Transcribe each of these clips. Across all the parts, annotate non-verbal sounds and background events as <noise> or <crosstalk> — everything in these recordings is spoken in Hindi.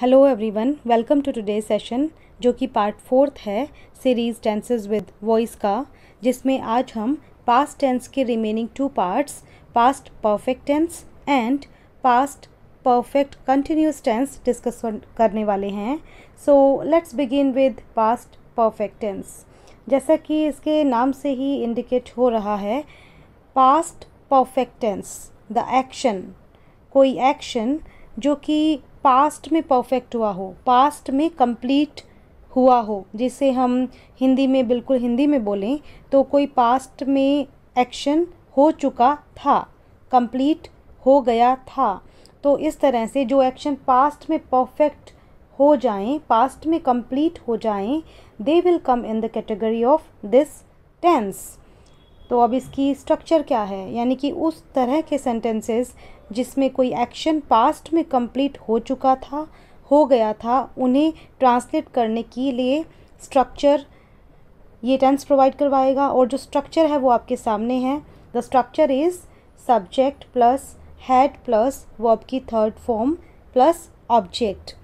Hello everyone welcome to today session जो कि पार्ट फोर्थ है सीरीज़ टेंसेस विद वॉइस का जिसमें आज हम पास्ट टेंस के remaining two parts past perfect tense and past perfect continuous tense discuss करने वाले हैं so let's begin with past perfect tense जैसा कि इसके नाम से ही इंडिकेट हो रहा है past perfect tense the action कोई एक्शन जो कि पास्ट में परफेक्ट हुआ हो पास्ट में कंप्लीट हुआ हो जिसे हम हिंदी में बिल्कुल हिंदी में बोलें तो कोई पास्ट में एक्शन हो चुका था कंप्लीट हो गया था तो इस तरह से जो एक्शन पास्ट में परफेक्ट हो जाएं पास्ट में कंप्लीट हो जाएं they will come in the category of this tense तो अब इसकी स्ट्रक्चर क्या है यानी कि उस तरह के सेंटेंसेस जिसमें कोई एक्शन पास्ट में कंप्लीट हो चुका था हो गया था उन्हें ट्रांसलेट करने के लिए स्ट्रक्चर ये टेंस प्रोवाइड करवाएगा और जो स्ट्रक्चर है वो आपके सामने है the structure is subject plus had plus verb की थर्ड फॉर्म प्लस ऑब्जेक्ट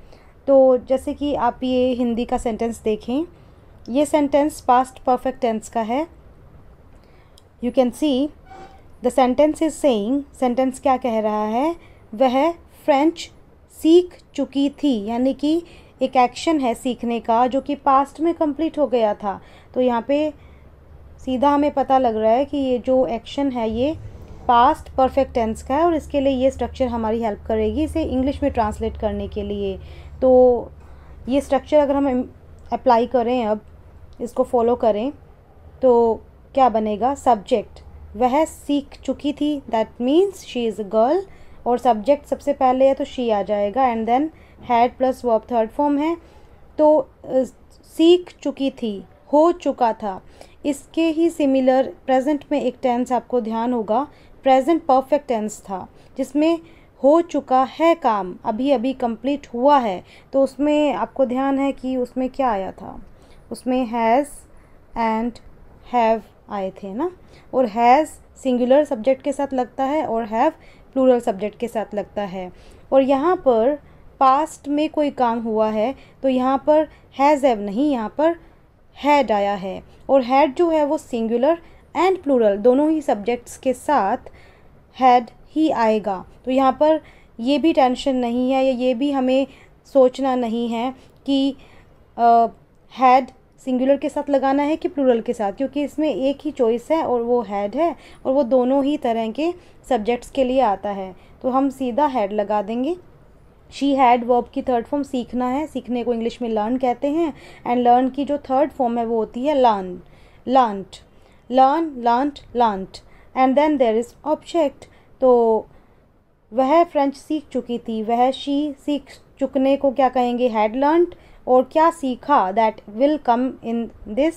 तो जैसे कि आप ये हिंदी का सेंटेंस देखें ये सेंटेंस पास्ट परफेक्ट टेंस का है you can see the sentence is saying sentence क्या कह रहा है वह फ्रेंच सीख चुकी थी यानी कि एक एक्शन है सीखने का जो कि पास्ट में कंप्लीट हो गया था तो यहाँ पे सीधा हमें पता लग रहा है कि ये जो एक्शन है ये पास्ट परफेक्ट टेंस का है और इसके लिए ये स्ट्रक्चर हमारी हेल्प करेगी इसे इंग्लिश में ट्रांसलेट करने के लिए तो ये स्ट्रक्चर अगर हम अप्लाई करें अब इसको फॉलो करें तो क्या बनेगा सब्जेक्ट वह सीख चुकी थी that means she is a girl और सब्जेक्ट सबसे पहले है तो शी आ जाएगा and then had plus verb third form है तो सीख चुकी थी हो चुका था इसके ही सिमिलर प्रेजेंट में एक टेंस आपको ध्यान होगा प्रेजेंट परफेक्ट टेंस था जिसमें हो चुका है काम अभी अभी कंप्लीट हुआ है तो उसमें आपको ध्यान है कि उसमें क्या आया था उसमें हैज़ एंड हैव आए थे ना और हैज़ सिंगुलर सब्जेक्ट के साथ लगता है और हैव प्लूरल सब्जेक्ट के साथ लगता है और यहाँ पर पास्ट में कोई काम हुआ है तो यहाँ पर हैज़ हैव नहीं यहाँ पर हैड आया है और हैड जो है वो सिंगुलर एंड प्लूरल दोनों ही सब्जेक्ट्स के साथ हैड ही आएगा तो यहाँ पर ये भी टेंशन नहीं है या ये भी हमें सोचना नहीं है कि हैड सिंगुलर के साथ लगाना है कि प्लूरल के साथ क्योंकि इसमें एक ही चॉइस है और वो हैड है और वो दोनों ही तरह के सब्जेक्ट्स के लिए आता है तो हम सीधा हैड लगा देंगे शी हैड वर्ब की थर्ड फॉर्म सीखना है सीखने को इंग्लिश में लर्न कहते हैं एंड लर्न की जो थर्ड फॉर्म है वो होती है learn learnt learn learnt learnt and then there is object तो वह फ्रेंच सीख चुकी थी वह शी सीख चुकने को क्या कहेंगे हैड लर्नट और क्या सीखा that will come in this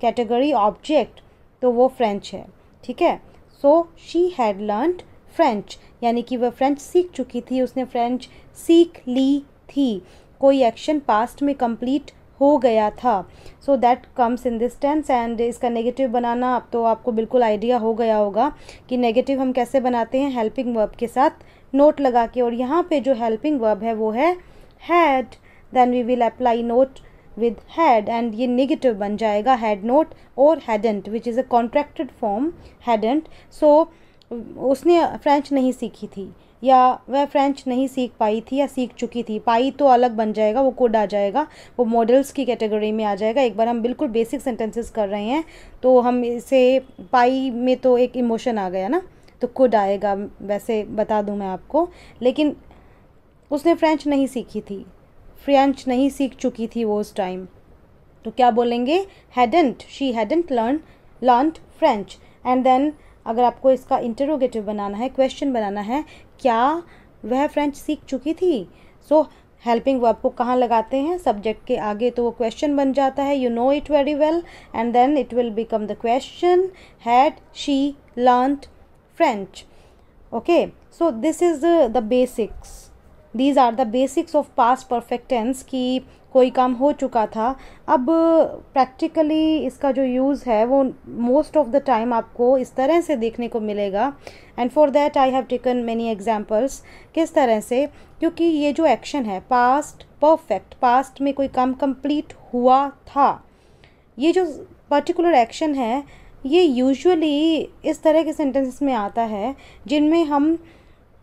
category object तो वो फ्रेंच है ठीक है so she had learned French यानी कि वह फ्रेंच सीख चुकी थी उसने फ्रेंच सीख ली थी कोई एक्शन पास्ट में कंप्लीट हो गया था so that comes in this tense and इसका नेगेटिव बनाना अब तो आपको बिल्कुल आइडिया हो गया होगा कि नेगेटिव हम कैसे बनाते हैं हेल्पिंग वर्ब के साथ नोट लगा के और यहाँ पे जो हेल्पिंग वर्ब है वो है had then we will apply not with had and ये नेगेटिव बन जाएगा हैड नोट और hadn't which is a contracted form hadn't so उसने फ्रेंच नहीं सीखी थी या वह फ्रेंच नहीं सीख पाई थी या सीख चुकी थी पाई तो अलग बन जाएगा वो कोड आ जाएगा वो मॉडल्स की कैटेगरी में आ जाएगा एक बार हम बिल्कुल बेसिक सेंटेंसेस कर रहे हैं तो हम इसे पाई में तो एक इमोशन आ गया ना तो कुड आएगा वैसे बता दूं मैं आपको लेकिन उसने फ्रेंच नहीं सीखी थी फ्रेंच नहीं सीख चुकी थी वो उस टाइम तो क्या बोलेंगे hadn't she hadn't learn learn French and then अगर आपको इसका इंटरोगेटिव बनाना है क्वेश्चन बनाना है क्या वह फ्रेंच सीख चुकी थी सो हेल्पिंग वर्ब को कहाँ लगाते हैं सब्जेक्ट के आगे तो वो क्वेश्चन बन जाता है you know it very well and then it will become the question had she learn French okay so this is the basics these are the basics of past perfect tense कि कोई काम हो चुका था अब प्रैक्टिकली इसका जो यूज़ है वो मोस्ट ऑफ द टाइम आपको इस तरह से देखने को मिलेगा and for that I have taken many examples किस तरह से क्योंकि ये जो एक्शन है पास्ट परफेक्ट पास्ट में कोई काम कंप्लीट हुआ था ये जो पर्टिकुलर एक्शन है ये यूजुअली इस तरह के सेंटेंसेस में आता है जिनमें हम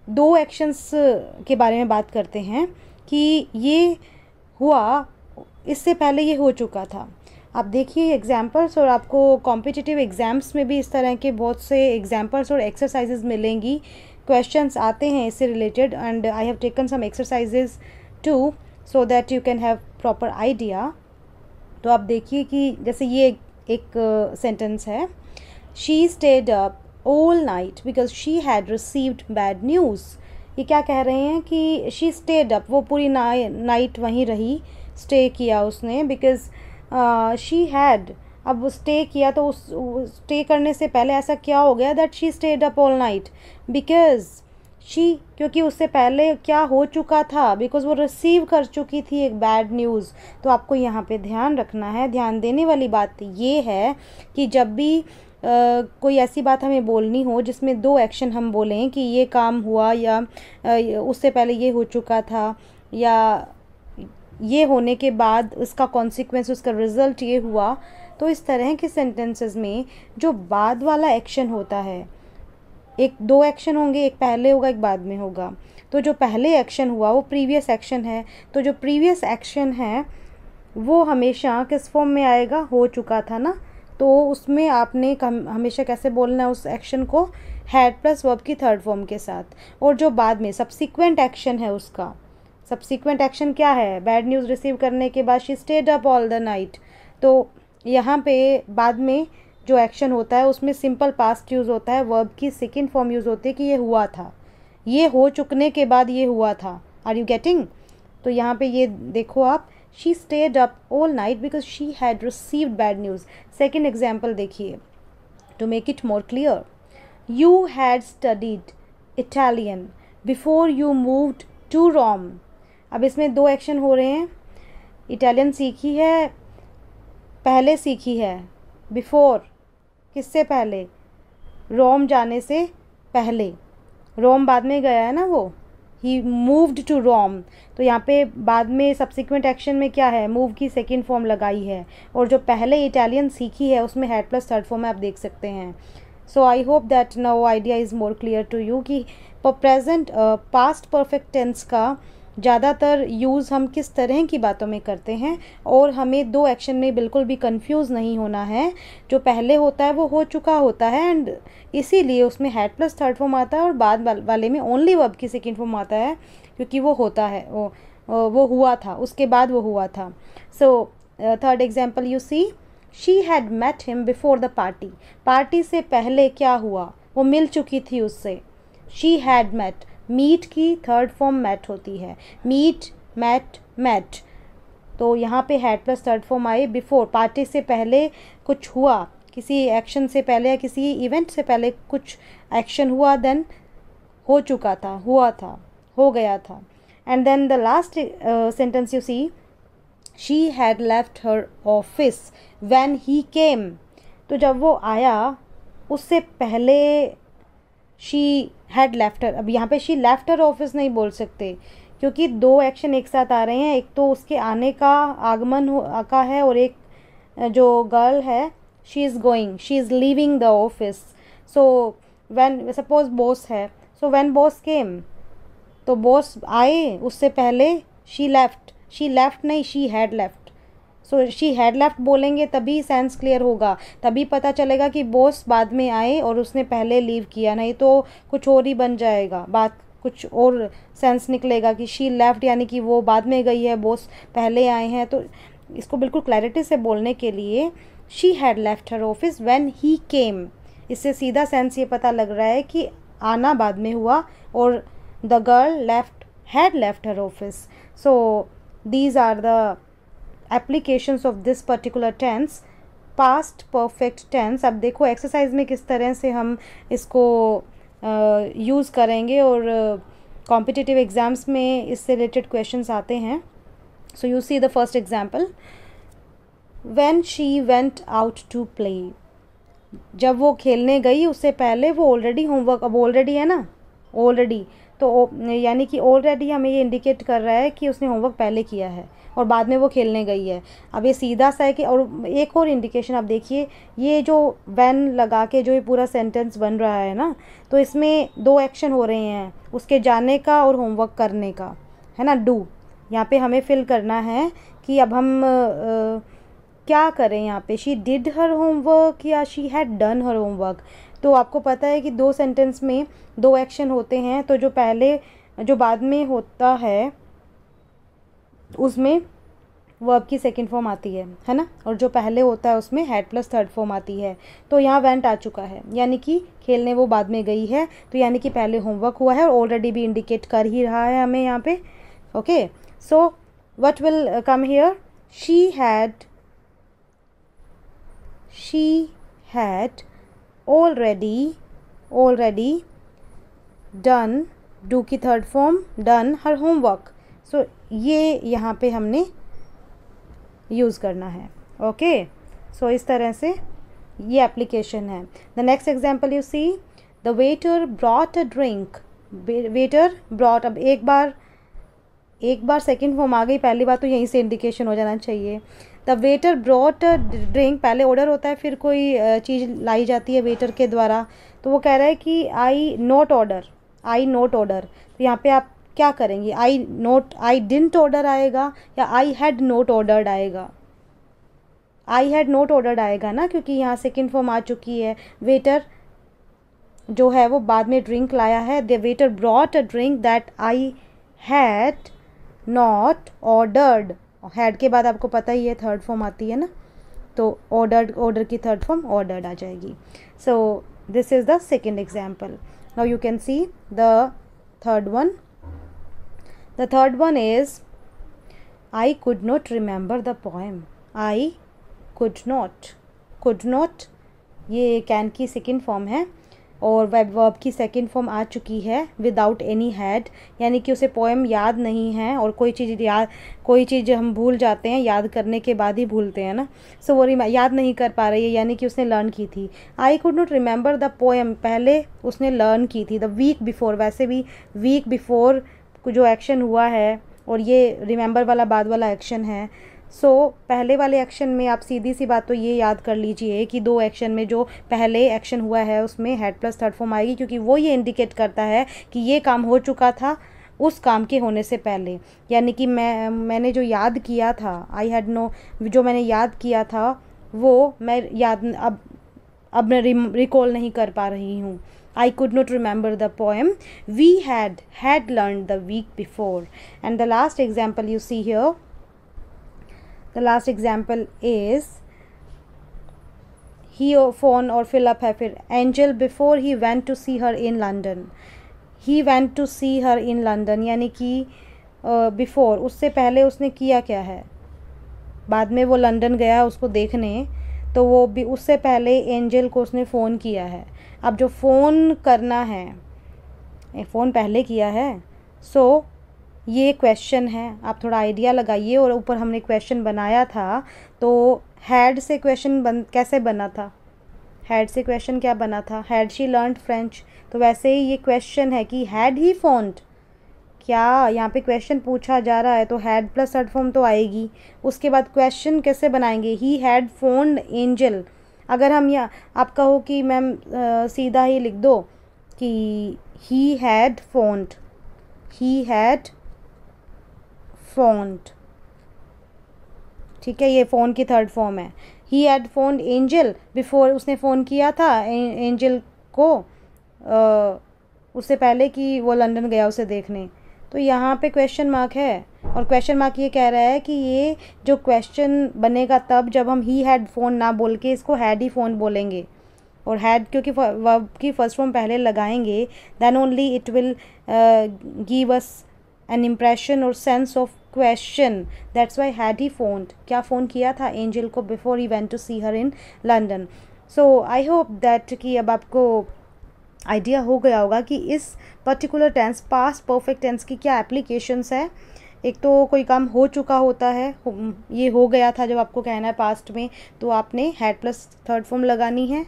दो एक्शंस के बारे में बात करते हैं कि ये हुआ इससे पहले ये हो चुका था आप देखिए एग्जाम्पल्स और आपको कॉम्पिटिटिव एग्ज़ाम्स में भी इस तरह के बहुत से एग्जाम्पल्स और एक्सरसाइजेज मिलेंगी क्वेश्चंस आते हैं इससे related and I have taken some exercises too so that you can have proper idea तो आप देखिए कि जैसे ये एक सेंटेंस है she stayed up all night because she had received bad news ये क्या कह रहे हैं कि शी स्टेड अप वो पूरी नाइट वहीं रही स्टे किया उसने बिकॉज शी हैड अब वो स्टे किया तो उस स्टे करने से पहले ऐसा क्या हो गया that she stayed up all night because she क्योंकि उससे पहले क्या हो चुका था बिकॉज वो रिसीव कर चुकी थी एक बैड न्यूज़ तो आपको यहाँ पे ध्यान रखना है ध्यान देने वाली बात ये है कि जब भी कोई ऐसी बात हमें बोलनी हो जिसमें दो एक्शन हम बोलें कि ये काम हुआ या उससे पहले ये हो चुका था या ये होने के बाद उसका कॉन्सिक्वेंस उसका रिज़ल्ट ये हुआ तो इस तरह के सेंटेंसेस में जो बाद वाला एक्शन होता है एक दो एक्शन होंगे एक पहले होगा एक बाद में होगा तो जो पहले एक्शन हुआ वो प्रीवियस एक्शन है तो जो प्रीवियस एक्शन है वो हमेशा किस फॉर्म में आएगा हो चुका था ना तो उसमें आपने हमेशा कैसे बोलना है उस एक्शन को हैड प्लस वर्ब की थर्ड फॉर्म के साथ और जो बाद में सब्सिक्वेंट एक्शन है उसका सब्सिक्वेंट एक्शन क्या है बैड न्यूज़ रिसीव करने के बाद she stayed up all the night तो यहाँ पे बाद में जो एक्शन होता है उसमें सिंपल पास्ट यूज़ होता है वर्ब की सेकेंड फॉर्म यूज़ होती है कि ये हुआ था ये हो चुकने के बाद ये हुआ था आर यू गेटिंग तो यहाँ पे ये देखो आप she stayed up all night because she had received bad news second example देखिए to make it more clear you had studied Italian before you moved to Rome अब इसमें दो एक्शन हो रहे हैं इटालियन सीखी है पहले सीखी है बिफोर किससे पहले रोम जाने से पहले रोम बाद में गया है ना वो ही मूव्ड टू रोम तो यहाँ पे बाद में सब्सिक्वेंट एक्शन में क्या है मूव की सेकेंड फॉर्म लगाई है और जो पहले इटालियन सीखी है उसमें हेड प्लस थर्ड फॉर्म आप देख सकते हैं so I hope that now idea is more clear to you कि प्रेजेंट पास्ट परफेक्ट टेंस का ज़्यादातर यूज़ हम किस तरह की बातों में करते हैं और हमें दो एक्शन में बिल्कुल भी कंफ्यूज नहीं होना है जो पहले होता है वो हो चुका होता है एंड इसीलिए उसमें हैड प्लस थर्ड फॉर्म आता है और बाद वाले में ओनली वब की सेकेंड फॉर्म आता है क्योंकि वो होता है वो वो हुआ था उसके बाद वो हुआ था so third example you see she had met him before the party party से पहले क्या हुआ वो मिल चुकी थी उससे शी हैड मेट मीट की थर्ड फॉर्म मैट होती है मीट मैट मैट तो यहाँ पे हैड प्लस थर्ड फॉर्म आए बिफोर पार्टी से पहले कुछ हुआ किसी एक्शन से पहले या किसी इवेंट से पहले कुछ एक्शन हुआ देन हो चुका था हुआ था हो गया था and then the last sentence you see she had left her office when he came तो जब वो आया उससे पहले शी हैड लेफ्टर अब यहाँ पे शी लेफ्टर ऑफिस नहीं बोल सकते क्योंकि दो एक्शन एक साथ आ रहे हैं एक तो उसके आने का आगमन का है और एक जो गर्ल है she is going she is leaving the office so when suppose boss है सो वैन बॉस केम तो बॉस आए उससे पहले शी लेफ्ट शी लेफ्ट नहीं she had left so she had left बोलेंगे तभी सेंस क्लियर होगा तभी पता चलेगा कि बॉस बाद में आए और उसने पहले लीव किया नहीं तो कुछ और ही बन जाएगा बात कुछ और सेंस निकलेगा कि शी लेफ्ट यानी कि वो बाद में गई है बॉस पहले आए हैं तो इसको बिल्कुल क्लैरिटी से बोलने के लिए she had left her office when he came इससे सीधा सेंस ये पता लग रहा है कि आना बाद में हुआ और the girl left had left her office so these are the applications of this particular tense past perfect tense अब देखो एक्सरसाइज में किस तरह से हम इसको यूज़ uh, करेंगे और कॉम्पिटिटिव uh, एग्ज़ाम्स में इससे रिलेटेड क्वेश्चन आते हैं so you see the first example when she went out to play जब वो खेलने गई उससे पहले वो ऑलरेडी होमवर्क अब ऑलरेडी है ना ऑलरेडी तो यानी कि ऑलरेडी हमें ये इंडिकेट कर रहा है कि उसने होमवर्क पहले किया है और बाद में वो खेलने गई है अब ये सीधा सा है कि और एक और इंडिकेशन आप देखिए ये जो वैन लगा के जो ये पूरा सेंटेंस बन रहा है ना तो इसमें दो एक्शन हो रहे हैं उसके जाने का और होमवर्क करने का है ना डू यहाँ पे हमें फिल करना है कि अब हम आ, क्या करें यहाँ पे शी डिड हर होमवर्क या she had done her homework तो आपको पता है कि दो सेंटेंस में दो एक्शन होते हैं तो जो पहले जो बाद में होता है उसमें वर्ब की सेकेंड फॉर्म आती है है ना और जो पहले होता है उसमें हैड प्लस थर्ड फॉर्म आती है तो यहाँ वेंट आ चुका है यानी कि खेलने वो बाद में गई है तो यानी कि पहले होमवर्क हुआ है और ऑलरेडी भी इंडिकेट कर ही रहा है हमें यहाँ पे okay so what will come here she had she had already already done do की third form done her homework so ये यहाँ पे हमने यूज़ करना है ओके okay? सो so, इस तरह से ये एप्लीकेशन है the next example you see the waiter brought a drink waiter brought अब एक बार एक बार सेकेंड फॉर्म आ गई पहली बार तो यहीं से इंडिकेशन हो जाना चाहिए द वेटर ब्रॉट ड्रिंक पहले ऑर्डर होता है फिर कोई चीज़ लाई जाती है वेटर के द्वारा तो वो कह रहा है कि I not order I not order तो यहाँ पे आप क्या करेंगे I not I didn't order आएगा या आई हैड नोट ऑर्डर्ड आएगा आई हैड नोट ऑर्डर्ड आएगा ना क्योंकि यहाँ सेकेंड फॉर्म आ चुकी है वेटर जो है वो बाद में ड्रिंक लाया है the waiter brought a drink that I had not ordered had के बाद आपको पता ही है थर्ड फॉर्म आती है ना तो ऑर्डर ऑर्डर की थर्ड फॉर्म ऑर्डर्ड आ जाएगी so this is the second example now you can see the third one the third one is I could not remember the poem I could not could not ये कैन की सेकेंड फॉर्म है और वेब वर्ब की सेकेंड फॉर्म आ चुकी है विदाउट एनी हैड यानी कि उसे पोएम याद नहीं है और कोई चीज़ याद कोई चीज़ हम भूल जाते हैं याद करने के बाद ही भूलते हैं ना सो so, वो याद नहीं कर पा रही है यानी कि उसने लर्न की थी I could not remember the poem पहले उसने लर्न की थी द वीक बिफोर वैसे भी वीक बिफोर जो एक्शन हुआ है और ये रिमेंबर वाला बाद वाला एक्शन है सो so, पहले वाले एक्शन में आप सीधी सी बात तो ये याद कर लीजिए कि दो एक्शन में जो पहले एक्शन हुआ है उसमें हेड प्लस थर्ड फॉर्म आएगी क्योंकि वो ये इंडिकेट करता है कि ये काम हो चुका था उस काम के होने से पहले यानी कि मैं मैंने जो याद किया था आई हैड नो जो मैंने याद किया था वो मैं याद अब अब मैं रिकॉल नहीं कर पा रही हूँ I could not remember the poem. We had had learned the week before. And the last example you see here the last example is he phone और फिलअप है फिर Angel before he went to see her in London he went to see her in London यानी कि बिफोर उससे पहले उसने किया क्या है बाद में वो लंदन गया उसको देखने तो वो भी उससे पहले एंजल को उसने फ़ोन किया है अब जो फ़ोन करना है फ़ोन पहले किया है सो so, ये क्वेश्चन है आप थोड़ा आइडिया लगाइए और ऊपर हमने क्वेश्चन बनाया था तो हैड से क्वेश्चन बन कैसे बना था हैड से क्वेश्चन क्या बना था हैड शी लर्न फ्रेंच तो वैसे ही ये क्वेश्चन है कि हैड ही फोन्ड क्या यहाँ पे क्वेश्चन पूछा जा रहा है तो हैड प्लस हर्ड फॉर्म तो आएगी उसके बाद क्वेश्चन कैसे बनाएंगे ही हैड फोन्ड एंजल अगर हम यहाँ आप कहो कि मैम सीधा ही लिख दो कि he had phoned he had phoned ठीक है ये फ़ोन की थर्ड फॉर्म है he had phone Angel before उसने फ़ोन किया था एंजल को उससे पहले कि वो लंदन गया उसे देखने तो यहाँ पे क्वेश्चन मार्क है और क्वेश्चन मार्क ये कह रहा है कि ये जो क्वेश्चन बनेगा तब जब हम ही हैड फ़ोन ना बोल के इसको हैड ही फ़ोन बोलेंगे और हैड क्योंकि वर्ब की फर्स्ट फॉर्म पहले लगाएंगे then only it will give us an impression और sense of question that's why had he phone क्या फ़ोन किया था एंजल को before he went to see her in London so I hope that कि अब आपको आइडिया हो गया होगा कि इस particular tense past perfect tense की क्या एप्लीकेशंस है एक तो कोई काम हो चुका होता है हम्म, ये हो गया था जब आपको कहना है पास्ट में तो आपने हेड प्लस थर्ड फॉर्म लगानी है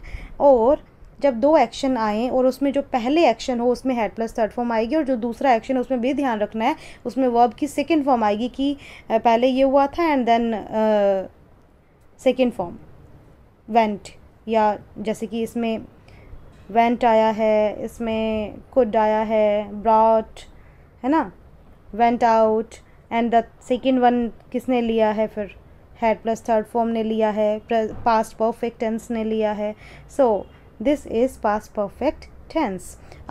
और जब दो एक्शन आएँ और उसमें जो पहले एक्शन हो उसमें हेड प्लस थर्ड फॉर्म आएगी और जो दूसरा एक्शन है उसमें भी ध्यान रखना है उसमें वर्ब की सेकेंड फॉर्म आएगी कि पहले ये हुआ था and then second form went या जैसे कि इसमें वेंट आया है इसमें कुड आया है ब्रॉट है ना went out and the second one किसने लिया है फिर हेड प्लस थर्ड फॉर्म ने लिया है पास्ट परफेक्ट टेंस ने लिया है so so, this is past perfect tense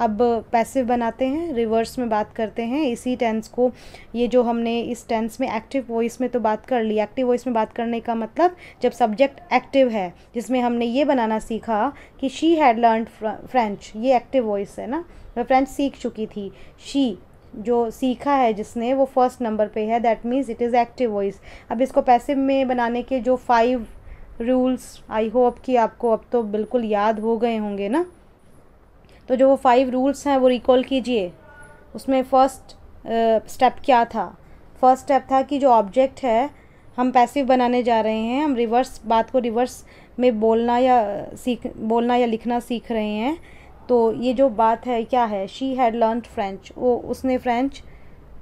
अब पैसिव बनाते हैं रिवर्स में बात करते हैं इसी टेंस को ये जो हमने इस टेंस में एक्टिव वॉइस में तो बात कर ली एक्टिव वॉइस में बात करने का मतलब जब सब्जेक्ट एक्टिव है जिसमें हमने ये बनाना सीखा कि शी हैड लर्न फ्रेंच ये एक्टिव वॉइस है ना वह फ्रेंच सीख चुकी थी शी जो सीखा है जिसने वो फर्स्ट नंबर पे है that means it is active voice अब इसको पैसिव में बनाने के जो फाइव रूल्स आई होप कि आपको अब तो बिल्कुल याद हो गए होंगे ना तो जो वो फाइव रूल्स हैं वो रिकॉल कीजिए उसमें फ़र्स्ट स्टेप क्या था फर्स्ट स्टेप था कि जो ऑब्जेक्ट है हम पैसिव बनाने जा रहे हैं हम रिवर्स बात को रिवर्स में बोलना या सीख बोलना या लिखना सीख रहे हैं तो ये जो बात है क्या है शी हैड लर्न फ्रेंच वो उसने फ्रेंच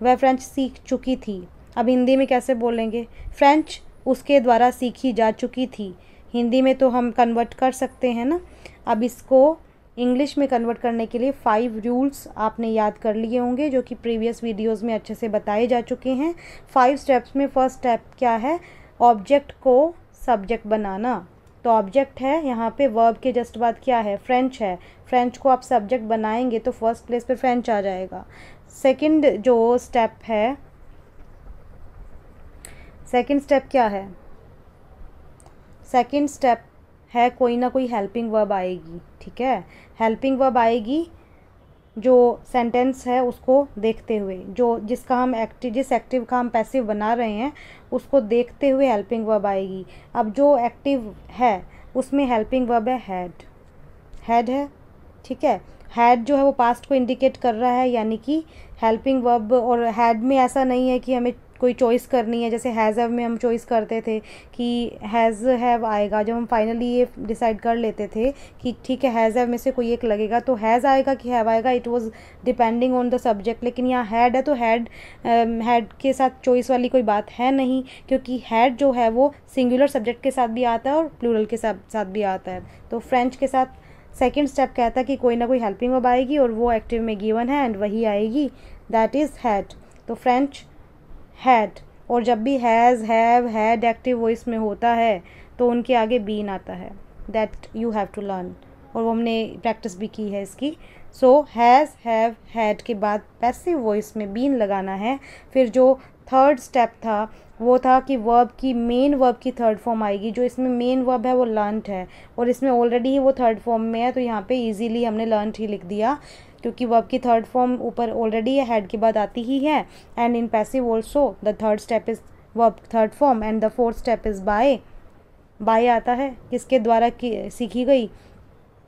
वह फ्रेंच सीख चुकी थी अब हिंदी में कैसे बोलेंगे फ्रेंच उसके द्वारा सीखी जा चुकी थी हिंदी में तो हम कन्वर्ट कर सकते हैं ना अब इसको इंग्लिश में कन्वर्ट करने के लिए फाइव रूल्स आपने याद कर लिए होंगे जो कि प्रीवियस वीडियोस में अच्छे से बताए जा चुके हैं फाइव स्टेप्स में फर्स्ट स्टेप क्या है ऑब्जेक्ट को सब्जेक्ट बनाना तो ऑब्जेक्ट है यहाँ पे वर्ब के जस्ट बाद क्या है फ्रेंच है फ्रेंच को आप सब्जेक्ट बनाएंगे तो फर्स्ट प्लेस पर फ्रेंच आ जाएगा सेकेंड जो स्टेप है सेकंड स्टेप क्या है सेकंड स्टेप है कोई ना कोई हेल्पिंग वर्ब आएगी ठीक है हेल्पिंग वर्ब आएगी जो सेंटेंस है उसको देखते हुए जो जिसका हम एक्टिव जिस एक्टिव का हम पैसिव बना रहे हैं उसको देखते हुए हेल्पिंग वर्ब आएगी अब जो एक्टिव है उसमें हेल्पिंग वर्ब है हैड हैड है ठीक है हैड जो है वो पास्ट को इंडिकेट कर रहा है यानी कि हेल्पिंग वर्ब और हैड में ऐसा नहीं है कि हमें कोई चॉइस करनी है जैसे हैज़ हैव में हम चॉइस करते थे कि हैज़ हैव आएगा जब हम फाइनली ये डिसाइड कर लेते थे कि ठीक है हैज़ हैव में से कोई एक लगेगा तो हैज़ आएगा कि हैव आएगा it was depending on the subject लेकिन यहाँ हैड है तो हैड हैड um, के साथ चॉइस वाली कोई बात है नहीं क्योंकि हैड जो है वो सिंगुलर सब्जेक्ट के साथ भी आता है और प्लूरल के साथ साथ भी आता है तो फ्रेंच के साथ सेकेंड स्टेप कहता है कि कोई ना कोई हेल्पिंग अब आएगी और वो एक्टिव में गिवन है एंड वही आएगी दैट इज़ हैड तो फ्रेंच हैड और जब भी has have had active voice में होता है तो उनके आगे बीन आता है that you have to learn और वो हमने प्रैक्टिस भी की है इसकी सो हैज़ हैव हैड के बाद पैसिव वॉइस में बीन लगाना है फिर जो थर्ड स्टेप था वो था कि वर्ब की मेन वर्ब की थर्ड फॉर्म आएगी जो इसमें मेन वर्ब है वो लर्नट है और इसमें ऑलरेडी ही वो थर्ड फॉर्म में है तो यहाँ पे इजीली हमने लर्नट ही लिख दिया क्योंकि वर्ब की थर्ड फॉर्म ऊपर ऑलरेडी हैड के बाद आती ही है and in passive also the third step is verb third form and the fourth step is by by आता है किसके द्वारा की सीखी गई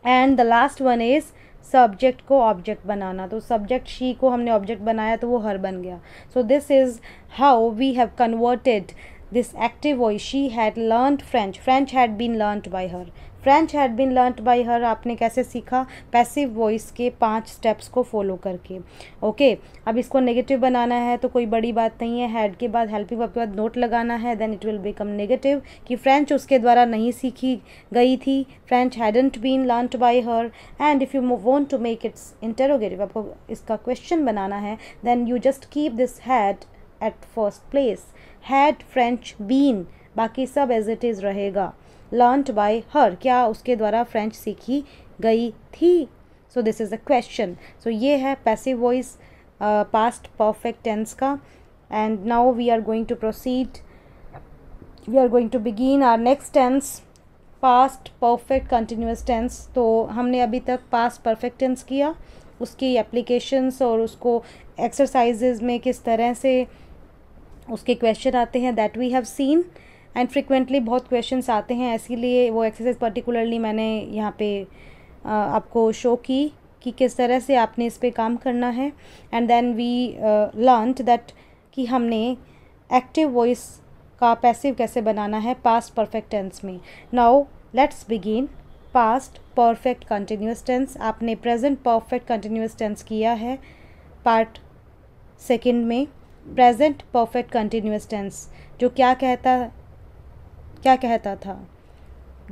and the last one is subject को ऑब्जेक्ट बनाना तो सब्जेक्ट शी को हमने ऑब्जेक्ट बनाया तो वो हर बन गया so this is how we have converted this active voice she had learned french french had been learned by her French had been learned by her आपने कैसे सीखा पैसिव वॉइस के पाँच स्टेप्स को फॉलो करके ओके okay, अब इसको नेगेटिव बनाना है तो कोई बड़ी बात नहीं है हैड के बाद हेल्पिंग वर्ब के बाद नोट लगाना है then it will become negative कि फ्रेंच उसके द्वारा नहीं सीखी गई थी French hadn't been learned by her and if you want to make its interrogative आपको इसका क्वेश्चन बनाना है then you just keep this had at first place had French been बाकी सब एज इट इज़ रहेगा लर्नड बाय हर क्या उसके द्वारा फ्रेंच सीखी गई थी so this is a question सो ये है passive voice past perfect tense का and now we are going to proceed we are going to begin our next tense past perfect continuous tense तो हमने अभी तक पास्ट परफेक्ट टेंस किया उसकी एप्लीकेशंस और उसको एक्सरसाइजेज में किस तरह से उसके क्वेश्चन आते हैं that we have seen and frequently बहुत क्वेश्चन आते हैं इसीलिए वो एक्सरसाइज पर्टिकुलरली मैंने यहाँ पे आपको शो की कि किस तरह से आपने इस पर काम करना है and then we learn that कि हमने एक्टिव वॉइस का पैसिव कैसे बनाना है पास्ट परफेक्ट टेंस में now let's begin past perfect continuous tense आपने प्रेजेंट परफेक्ट कंटिन्यूस टेंस किया है पार्ट सेकेंड में प्रेजेंट परफेक्ट कंटिन्यूस टेंस जो क्या कहता क्या कहता था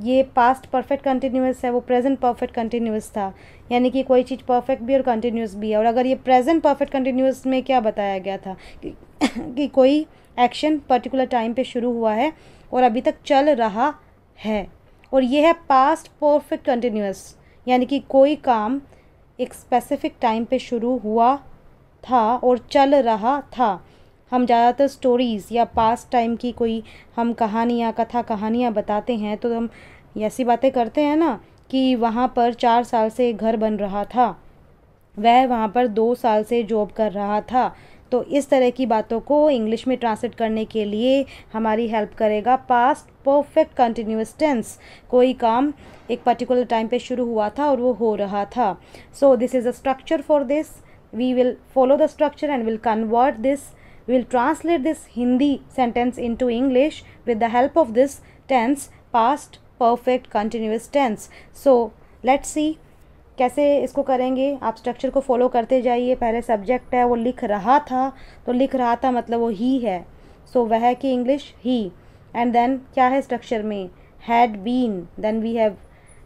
ये पास्ट परफेक्ट कंटिन्यूस है वो प्रेजेंट परफेक्ट कंटिन्यूस था यानी कि कोई चीज़ परफेक्ट भी और कंटिन्यूस भी है और अगर ये प्रेजेंट परफेक्ट कंटिन्यूस में क्या बताया गया था कि, <coughs> कि कोई एक्शन पर्टिकुलर टाइम पे शुरू हुआ है और अभी तक चल रहा है और ये है पास्ट परफेक्ट कंटिन्यूस यानी कि कोई काम एक स्पेसिफिक टाइम पे शुरू हुआ था और चल रहा था हम ज़्यादातर स्टोरीज़ या पास्ट टाइम की कोई हम कहानी या कथा कहानियाँ बताते हैं तो हम ऐसी बातें करते हैं ना कि वहाँ पर चार साल से एक घर बन रहा था वह वहाँ पर दो साल से जॉब कर रहा था तो इस तरह की बातों को इंग्लिश में ट्रांसलेट करने के लिए हमारी हेल्प करेगा पास्ट परफेक्ट कंटिन्यूस टेंस कोई काम एक पर्टिकुलर टाइम पे शुरू हुआ था और वो हो रहा था so this is a structure for this we will follow the structure and will convert this we will translate this hindi sentence into english with the help of this tense past perfect continuous tense so let's see कैसे इसको करेंगे आप स्ट्रक्चर को फॉलो करते जाइए पहले सब्जेक्ट है वो लिख रहा था तो लिख रहा था मतलब वो ही है सो so, वह की इंग्लिश ही एंड देन क्या है स्ट्रक्चर में had been then we have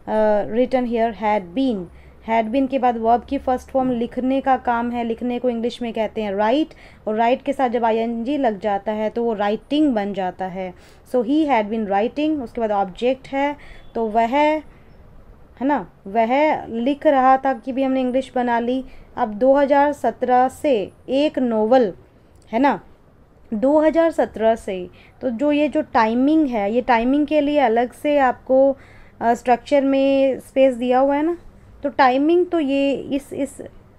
written here had been had been के बाद वर्ब की फर्स्ट फॉर्म लिखने का काम है लिखने को इंग्लिश में कहते हैं राइट और राइट के साथ जब आई लग जाता है तो वो राइटिंग बन जाता है सो ही हैड बिन राइटिंग उसके बाद ऑब्जेक्ट है तो वह है ना वह लिख रहा था कि भी हमने इंग्लिश बना ली अब 2017 से एक नोवल है ना 2017 से तो जो ये जो टाइमिंग है ये टाइमिंग के लिए अलग से आपको स्ट्रक्चर में स्पेस दिया हुआ है ना तो टाइमिंग तो ये इस इस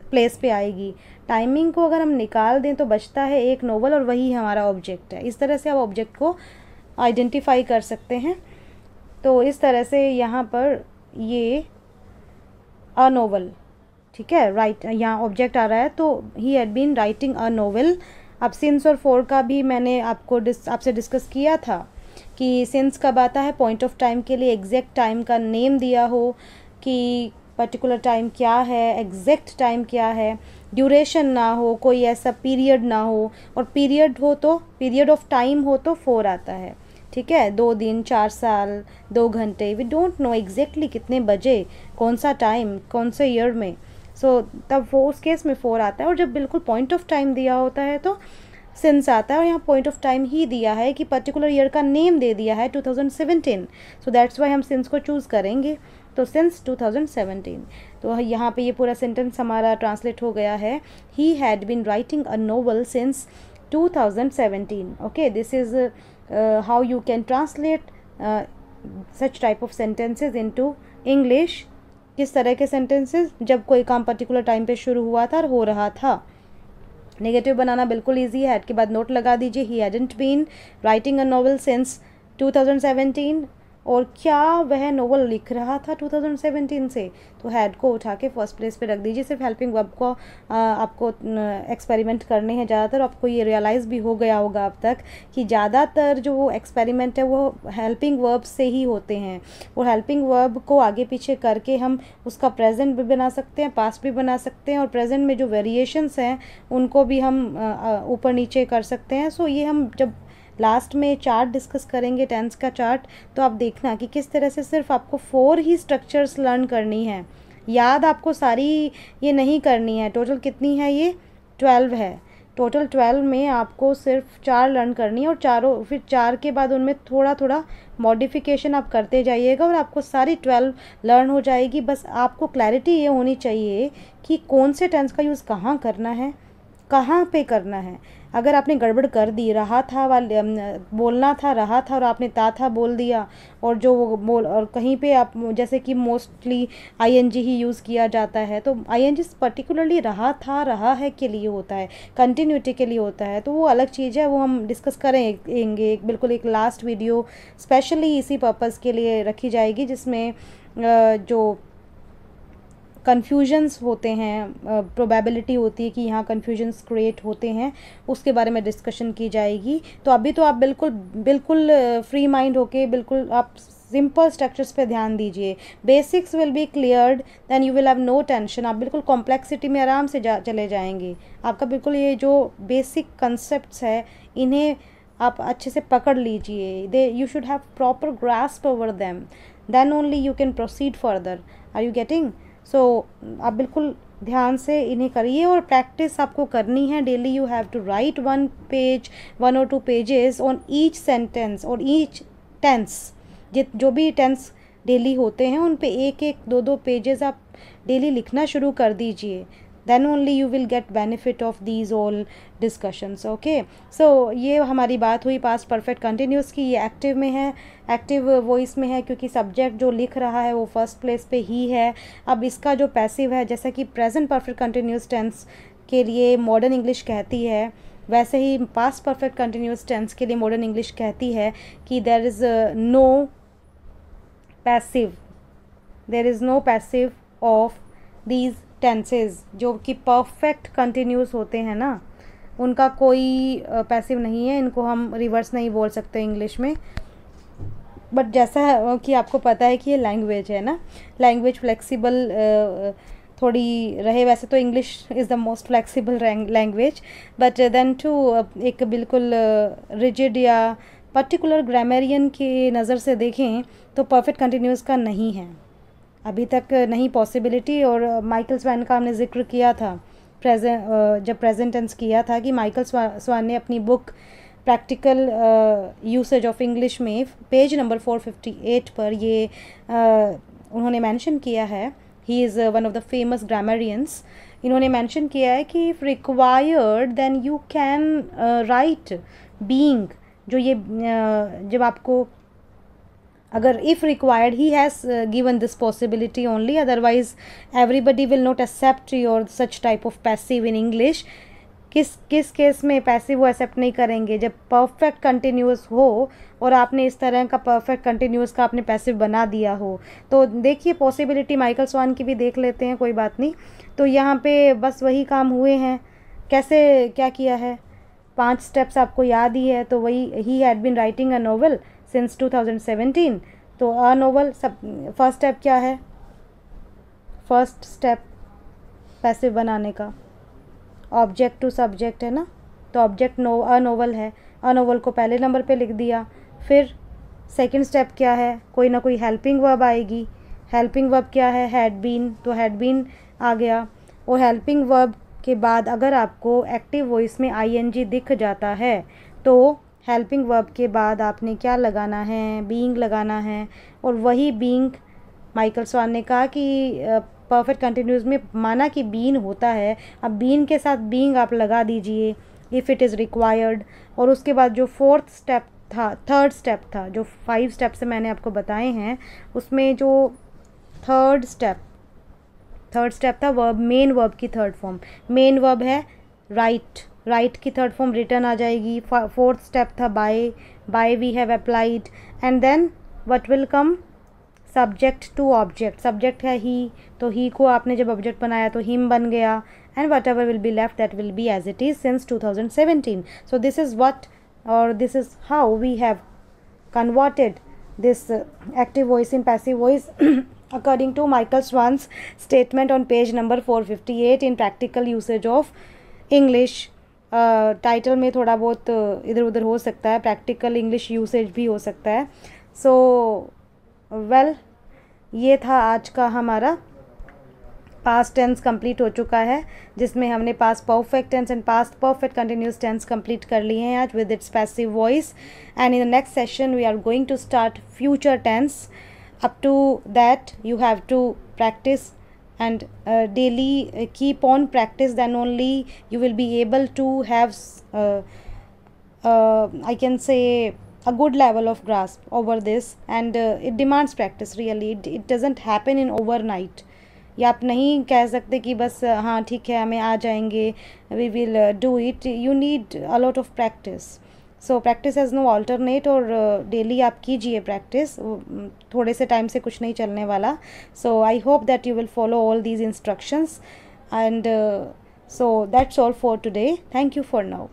प्लेस पे आएगी टाइमिंग को अगर हम निकाल दें तो बचता है एक नोवल और वही हमारा ऑब्जेक्ट है इस तरह से आप ऑब्जेक्ट को आइडेंटिफाई कर सकते हैं तो इस तरह से यहाँ पर ये अ नोवल ठीक है राइट यहाँ ऑब्जेक्ट आ रहा है तो he had been writing a novel अब सिंस और फोर का भी मैंने आपको डिस आपसे डिस्कस किया था कि सिंस कब आता है पॉइंट ऑफ टाइम के लिए एग्जैक्ट टाइम का नेम दिया हो कि पर्टिकुलर टाइम क्या है एग्जैक्ट टाइम क्या है ड्यूरेशन ना हो कोई ऐसा पीरियड ना हो और पीरियड हो तो पीरियड ऑफ टाइम हो तो फोर आता है ठीक है दो दिन चार साल दो घंटे वी डोंट नो एग्जैक्टली कितने बजे कौन सा टाइम कौन से ईयर में सो so, तब वो उस केस में फोर आता है और जब बिल्कुल पॉइंट ऑफ टाइम दिया होता है तो सिंस आता है और यहाँ पॉइंट ऑफ टाइम ही दिया है कि पर्टिकुलर ईयर का नेम दे दिया है 2017 सो दैट्स वाई हम सिंस को चूज़ करेंगे तो सिंस 2017 तो यहाँ पे ये पूरा सेंटेंस हमारा ट्रांसलेट हो गया है he had been writing a novel since 2017 okay this is how you can translate such type of sentences into English किस तरह के सेंटेंसेस जब कोई काम पर्टिकुलर टाइम पे शुरू हुआ था और हो रहा था नेगेटिव बनाना बिल्कुल ईजी है के बाद नोट लगा दीजिए he hadn't been writing a novel since 2017 और क्या वह नोवेल लिख रहा था 2017 से तो हेड को उठा के फर्स्ट प्लेस पे रख दीजिए सिर्फ हेल्पिंग वर्ब को आ, आपको एक्सपेरिमेंट करने हैं ज़्यादातर आपको ये रियलाइज़ भी हो गया होगा अब तक कि ज़्यादातर जो एक्सपेरिमेंट है वो हेल्पिंग वर्ब से ही होते हैं और हेल्पिंग वर्ब को आगे पीछे करके हम उसका प्रेजेंट भी बना सकते हैं पास्ट भी बना सकते हैं और प्रेजेंट में जो वेरिएशंस हैं उनको भी हम ऊपर नीचे कर सकते हैं सो ये हम जब लास्ट में चार्ट डिस्कस करेंगे टेंस का चार्ट तो आप देखना कि किस तरह से सिर्फ आपको फोर ही स्ट्रक्चर्स लर्न करनी है याद आपको सारी ये नहीं करनी है टोटल कितनी है ये ट्वेल्व है टोटल ट्वेल्व में आपको सिर्फ चार लर्न करनी है और चारों फिर चार के बाद उनमें थोड़ा थोड़ा मॉडिफिकेशन आप करते जाइएगा और आपको सारी ट्वेल्व लर्न हो जाएगी बस आपको क्लैरिटी ये होनी चाहिए कि कौन से टेंस का यूज़ कहाँ करना है कहाँ पे करना है अगर आपने गड़बड़ कर दी रहा था वाले बोलना था रहा था और आपने ता था बोल दिया और जो वो बोल और कहीं पे आप जैसे कि मोस्टली आईएनजी ही यूज़ किया जाता है तो आईएनजी पर्टिकुलरली रहा था रहा है के लिए होता है कंटिन्यूटी के लिए होता है तो वो अलग चीज़ है वो हम डिस्कस करेंगे एक बिल्कुल एक लास्ट वीडियो स्पेशली इसी पर्पज़ के लिए रखी जाएगी जिसमें जो कन्फ्यूजन्स होते हैं प्रोबेबिलिटी होती है कि यहाँ कन्फ्यूजन्स क्रिएट होते हैं उसके बारे में डिस्कशन की जाएगी तो अभी तो आप बिल्कुल बिल्कुल फ्री माइंड होके बिल्कुल आप सिंपल स्ट्रक्चर्स पे ध्यान दीजिए basics will be cleared than you will have no tension आप बिल्कुल कॉम्प्लेक्सिटी में आराम से जा चले जाएंगे आपका बिल्कुल ये जो बेसिक कंसेप्ट है इन्हें आप अच्छे से पकड़ लीजिए they you should have proper grasp over them then only you can proceed further are you getting so so, आप बिल्कुल ध्यान से इन्हें करिए और प्रैक्टिस आपको करनी है daily you have to write one page one और two pages on each sentence और ईच टेंस जित जो भी टेंस डेली होते हैं उन पे एक एक दो दो पेजेस आप डेली लिखना शुरू कर दीजिए then only you will get benefit of these all discussions okay so ये हमारी बात हुई पास परफेक्ट कंटिन्यूस की ये एक्टिव में है एक्टिव वॉइस में है क्योंकि सब्जेक्ट जो लिख रहा है वो फर्स्ट प्लेस पे ही है अब इसका जो पैसिव है जैसा कि प्रेजेंट परफेक्ट कंटिन्यूस टेंस के लिए मॉडर्न इंग्लिश कहती है वैसे ही पास्ट परफेक्ट कंटिन्यूस टेंस के लिए मॉडर्न इंग्लिश कहती है कि there is no passive there is no passive of these tenses जो कि परफेक्ट कंटिन्यूस होते हैं ना उनका कोई पैसिव नहीं है इनको हम रिवर्स नहीं बोल सकते इंग्लिश में बट जैसा कि आपको पता है कि ये लैंग्वेज है ना लैंग्वेज फ्लेक्सिबल थोड़ी रहे वैसे तो English is the most flexible language but then too एक बिल्कुल रिजिड या पर्टिकुलर ग्रामेरियन की नज़र से देखें तो परफेक्ट कंटिन्यूस का नहीं है अभी तक नहीं पॉसिबिलिटी और माइकल स्वान का हमने जिक्र किया था प्रेजेंट जब प्रेजेंटेंस किया था कि माइकल स्वान ने अपनी book practical usage of English में पेज नंबर 458 पर ये uh, उन्होंने मेंशन किया है he is one of the famous grammarians इन्होंने मेंशन किया है कि if required then you can write being जो ये uh, जब आपको अगर if required he has given this possibility only otherwise everybody will not accept your such type of passive in English किस किस केस में पैसिव वो एक्सेप्ट नहीं करेंगे जब परफेक्ट कंटिन्यूस हो और आपने इस तरह का परफेक्ट कंटिन्यूस का आपने पैसिव बना दिया हो तो देखिए पॉसिबिलिटी माइकल स्वान की भी देख लेते हैं कोई बात नहीं तो यहाँ पे बस वही काम हुए हैं कैसे क्या किया है पांच स्टेप्स आपको याद ही है तो वही he had been writing a novel since 2017 तो अ नोवल सब फर्स्ट स्टेप क्या है फर्स्ट स्टेप पैसे बनाने का ऑब्जेक्ट टू सब्जेक्ट है ना तो ऑब्जेक्ट नो अ नोवल है अ नोवल को पहले नंबर पे लिख दिया फिर सेकंड स्टेप क्या है कोई ना कोई हेल्पिंग वर्ब आएगी हेल्पिंग वर्ब क्या है हैड बीन तो हैड बीन आ गया और हेल्पिंग वर्ब के बाद अगर आपको एक्टिव वॉइस में आईएनजी दिख जाता है तो हेल्पिंग वर्ब के बाद आपने क्या लगाना है बींग लगाना है और वही बींग माइकल स्वान ने कहा कि परफेक्ट कंटिन्यूज में माना कि बीन होता है अब बीन के साथ बींग आप लगा दीजिए इफ़ इट इज़ रिक्वायर्ड और उसके बाद जो फोर्थ स्टेप था थर्ड स्टेप था जो फाइव स्टेप से मैंने आपको बताए हैं उसमें जो थर्ड स्टेप थर्ड स्टेप था वर्ब मेन वर्ब की थर्ड फॉर्म मेन वर्ब है राइट राइट की थर्ड फॉर्म रिटर्न आ जाएगी फोर्थ स्टेप था by by we have applied and then what will come subject to object subject है ही तो ही को आपने जब ऑब्जेक्ट बनाया तो हिम बन गया and whatever will be left that will be as it is since seventeen so this is what और this is how we have converted this uh, active voice in passive voice <coughs> according to Michael Swan's statement on page number 458 in practical usage of English title में थोड़ा बहुत इधर उधर हो सकता है प्रैक्टिकल इंग्लिश यूसेज भी हो सकता है सो so, वेल well, ये था आज का हमारा पास्ट टेंस कंप्लीट हो चुका है जिसमें हमने past perfect tense and past perfect continuous tense complete कर लिए हैं आज with its passive voice and in the next session we are going to start future tense up to that you have to practice and uh, daily uh, keep on practice then only you will be able to have uh, uh, i can say a good level of grasp over this and uh, it demands practice really it, it doesn't happen in overnight या आप नहीं कह सकते कि बस हाँ ठीक है हमें आ जाएंगे we will do it you need a lot of practice so practice as no alternate और डेली uh, आप कीजिए प्रैक्टिस mm, थोड़े से टाइम से कुछ नहीं चलने वाला so I hope that you will follow all these instructions and so that's all for today thank you for now